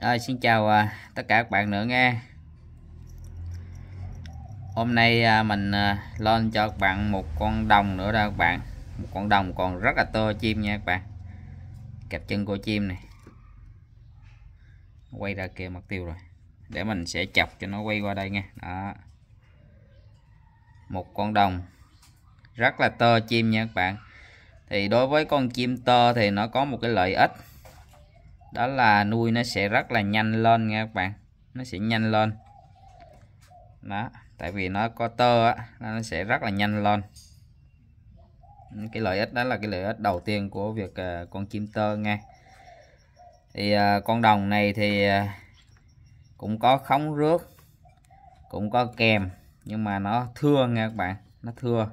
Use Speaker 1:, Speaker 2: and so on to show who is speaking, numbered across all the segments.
Speaker 1: Rồi, xin chào à, tất cả các bạn nữa nghe Hôm nay à, mình à, lên cho các bạn một con đồng nữa đó các bạn Một con đồng còn rất là to chim nha các bạn kẹp chân của chim này Quay ra kia mất tiêu rồi Để mình sẽ chọc cho nó quay qua đây nha đó. Một con đồng Rất là to chim nha các bạn Thì đối với con chim to thì nó có một cái lợi ích đó là nuôi nó sẽ rất là nhanh lên nha các bạn nó sẽ nhanh lên đó tại vì nó có tơ á, nó sẽ rất là nhanh lên cái lợi ích đó là cái lợi ích đầu tiên của việc à, con chim tơ nghe. thì à, con đồng này thì à, cũng có khống rước cũng có kèm nhưng mà nó thưa nha các bạn nó thưa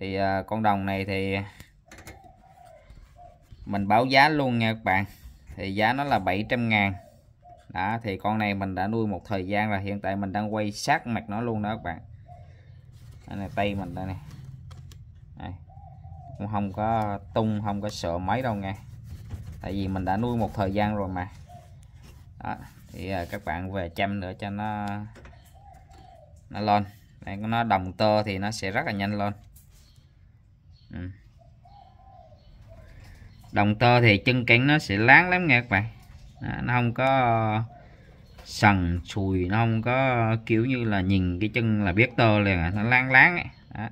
Speaker 1: thì con đồng này thì mình báo giá luôn nha các bạn thì giá nó là 700 ngàn đó thì con này mình đã nuôi một thời gian rồi hiện tại mình đang quay sát mặt nó luôn đó các bạn đây này tay mình đây này đây. cũng không có tung không có sợ mấy đâu nghe tại vì mình đã nuôi một thời gian rồi mà đó. thì à, các bạn về chăm nữa cho nó nó lên đây nó đồng tơ thì nó sẽ rất là nhanh lên ừ đồng tơ thì chân cắn nó sẽ láng lắm nha các bạn đó, à, nó không có sần sùi nó không có kiểu như là nhìn cái chân là biết tơ liền à, nó láng láng ấy. Đó.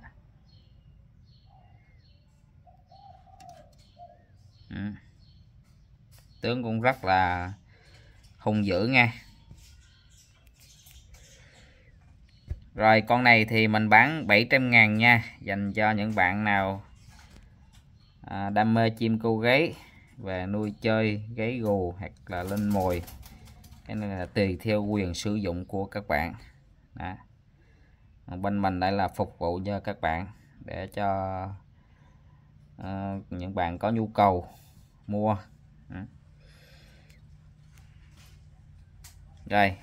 Speaker 1: Ừ. tướng cũng rất là hung dữ nha rồi con này thì mình bán 700 ngàn nha dành cho những bạn nào À, đam mê chim câu gáy và nuôi chơi gáy gù hoặc là lên mồi cái này là tùy theo quyền sử dụng của các bạn đó. bên mình đây là phục vụ cho các bạn để cho uh, những bạn có nhu cầu mua ừ. rồi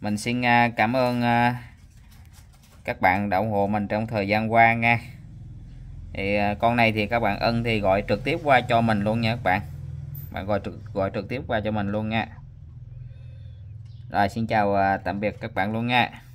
Speaker 1: mình xin à, cảm ơn à, các bạn đã ủng hộ mình trong thời gian qua nha thì à, con này thì các bạn ân thì gọi trực tiếp qua cho mình luôn nha các bạn bạn gọi trực gọi trực tiếp qua cho mình luôn nha rồi xin chào à, tạm biệt các bạn luôn nha